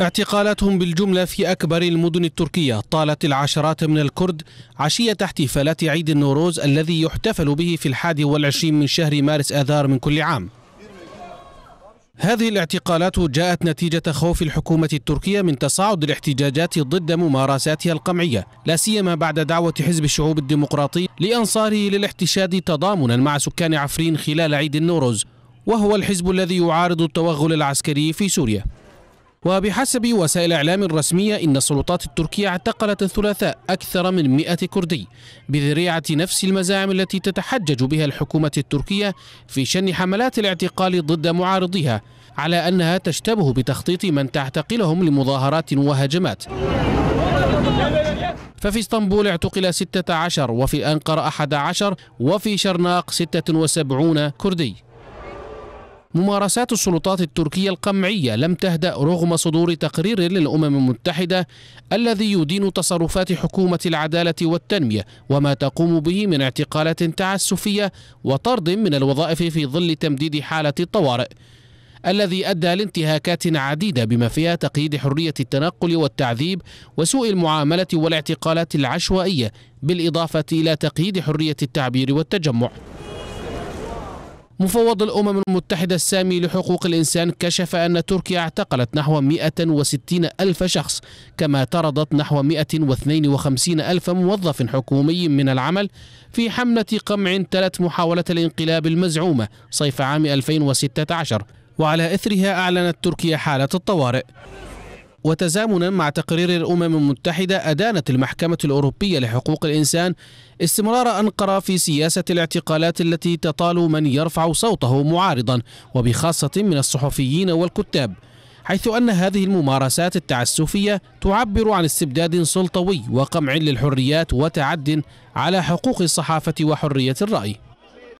اعتقالاتهم بالجملة في أكبر المدن التركية طالت العشرات من الكرد عشية احتفالات عيد النوروز الذي يحتفل به في الحادي والعشرين من شهر مارس آذار من كل عام هذه الاعتقالات جاءت نتيجة خوف الحكومة التركية من تصاعد الاحتجاجات ضد ممارساتها القمعية لا سيما بعد دعوة حزب الشعوب الديمقراطي لأنصاره للاحتشاد تضامنا مع سكان عفرين خلال عيد النوروز وهو الحزب الذي يعارض التوغل العسكري في سوريا وبحسب وسائل إعلام رسمية إن السلطات التركية اعتقلت الثلاثاء أكثر من 100 كردي بذريعة نفس المزاعم التي تتحجج بها الحكومة التركية في شن حملات الاعتقال ضد معارضيها على أنها تشتبه بتخطيط من تعتقلهم لمظاهرات وهجمات ففي اسطنبول اعتقل 16 وفي أنقرة 11 وفي شرناق 76 كردي ممارسات السلطات التركية القمعية لم تهدأ رغم صدور تقرير للأمم المتحدة الذي يدين تصرفات حكومة العدالة والتنمية وما تقوم به من اعتقالات تعسفية وطرد من الوظائف في ظل تمديد حالة الطوارئ الذي أدى لانتهاكات عديدة بما فيها تقييد حرية التنقل والتعذيب وسوء المعاملة والاعتقالات العشوائية بالإضافة إلى تقييد حرية التعبير والتجمع مفوض الأمم المتحدة السامي لحقوق الإنسان كشف أن تركيا اعتقلت نحو 160 ألف شخص كما طردت نحو 152 ألف موظف حكومي من العمل في حملة قمع تلت محاولة الانقلاب المزعومة صيف عام 2016 وعلى إثرها أعلنت تركيا حالة الطوارئ وتزامنا مع تقرير الأمم المتحدة أدانت المحكمة الأوروبية لحقوق الإنسان استمرار أنقرة في سياسة الاعتقالات التي تطال من يرفع صوته معارضا وبخاصة من الصحفيين والكتاب حيث أن هذه الممارسات التعسفية تعبر عن استبداد سلطوي وقمع للحريات وتعد على حقوق الصحافة وحرية الرأي